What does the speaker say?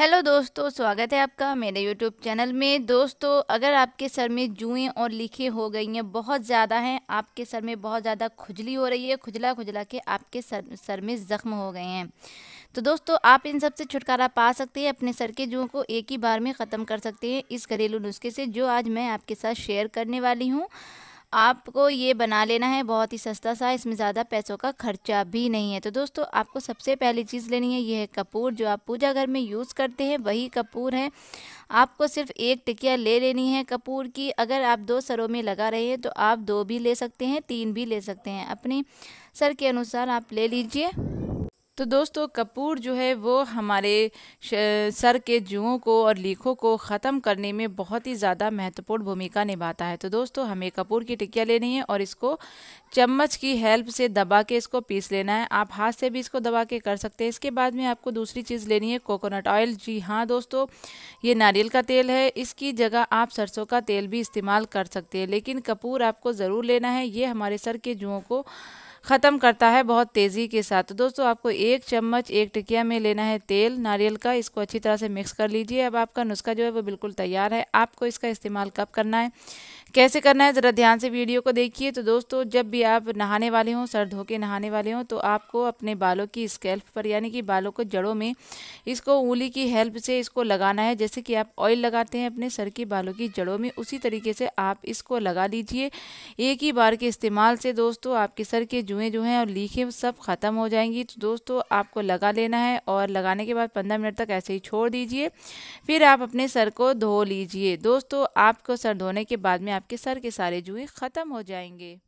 hello दोस्तों स्वागत है आपका मेरे यूट्यूब चैनल में दोस्तों अगर आपके सर में जुएँ और लिखे हो गई हैं बहुत ज़्यादा हैं आपके सर में बहुत ज़्यादा खुजली हो रही है खुजला खुजला के आपके सर सर में ज़ख्म हो गए हैं तो दोस्तों आप इन सब से छुटकारा पा सकते हैं अपने सर के जुओं को एक ही बार में ख़त्म कर सकते हैं इस घरेलू नुस्खे से जो आज मैं आपके साथ शेयर करने वाली हूँ आपको ये बना लेना है बहुत ही सस्ता सा इसमें ज़्यादा पैसों का खर्चा भी नहीं है तो दोस्तों आपको सबसे पहली चीज़ लेनी है ये है कपूर जो आप पूजा घर में यूज़ करते हैं वही कपूर है आपको सिर्फ एक टिकिया ले लेनी है कपूर की अगर आप दो सरों में लगा रहे हैं तो आप दो भी ले सकते हैं तीन भी ले सकते हैं अपने सर के अनुसार आप ले लीजिए तो दोस्तों कपूर जो है वो हमारे सर के जुओं को और लीखों को ख़त्म करने में बहुत ही ज़्यादा महत्वपूर्ण भूमिका निभाता है तो दोस्तों हमें कपूर की टिकिया लेनी है और इसको चम्मच की हेल्प से दबा के इसको पीस लेना है आप हाथ से भी इसको दबा के कर सकते हैं इसके बाद में आपको दूसरी चीज़ लेनी है कोकोनट ऑयल जी हाँ दोस्तों ये नारियल का तेल है इसकी जगह आप सरसों का तेल भी इस्तेमाल कर सकते हैं लेकिन कपूर आपको ज़रूर लेना है ये हमारे सर के जुओं को ख़त्म करता है बहुत तेज़ी के साथ तो दोस्तों आपको एक चम्मच एक टिकिया में लेना है तेल नारियल का इसको अच्छी तरह से मिक्स कर लीजिए अब आपका नुस्खा जो है वो बिल्कुल तैयार है आपको इसका इस्तेमाल कब करना है कैसे करना है ज़रा ध्यान से वीडियो को देखिए तो दोस्तों जब भी आप नहाने वाले हों सर धो के नहाने वाले हों तो आपको अपने बालों की स्केल्फ़ पर यानी कि बालों को जड़ों में इसको उंगली की हेल्प से इसको लगाना है जैसे कि आप ऑयल लगाते हैं अपने सर के बालों की जड़ों में उसी तरीके से आप इसको लगा लीजिए एक ही बार के इस्तेमाल से दोस्तों आपके सर के जुएँ जो हैं और लीखें सब ख़त्म हो जाएंगी तो दोस्तों आपको लगा लेना है और लगाने के बाद पंद्रह मिनट तक ऐसे ही छोड़ दीजिए फिर आप अपने सर को धो लीजिए दोस्तों आपको सर धोने के बाद में आपके सर के सारे जुए ख़त्म हो जाएंगे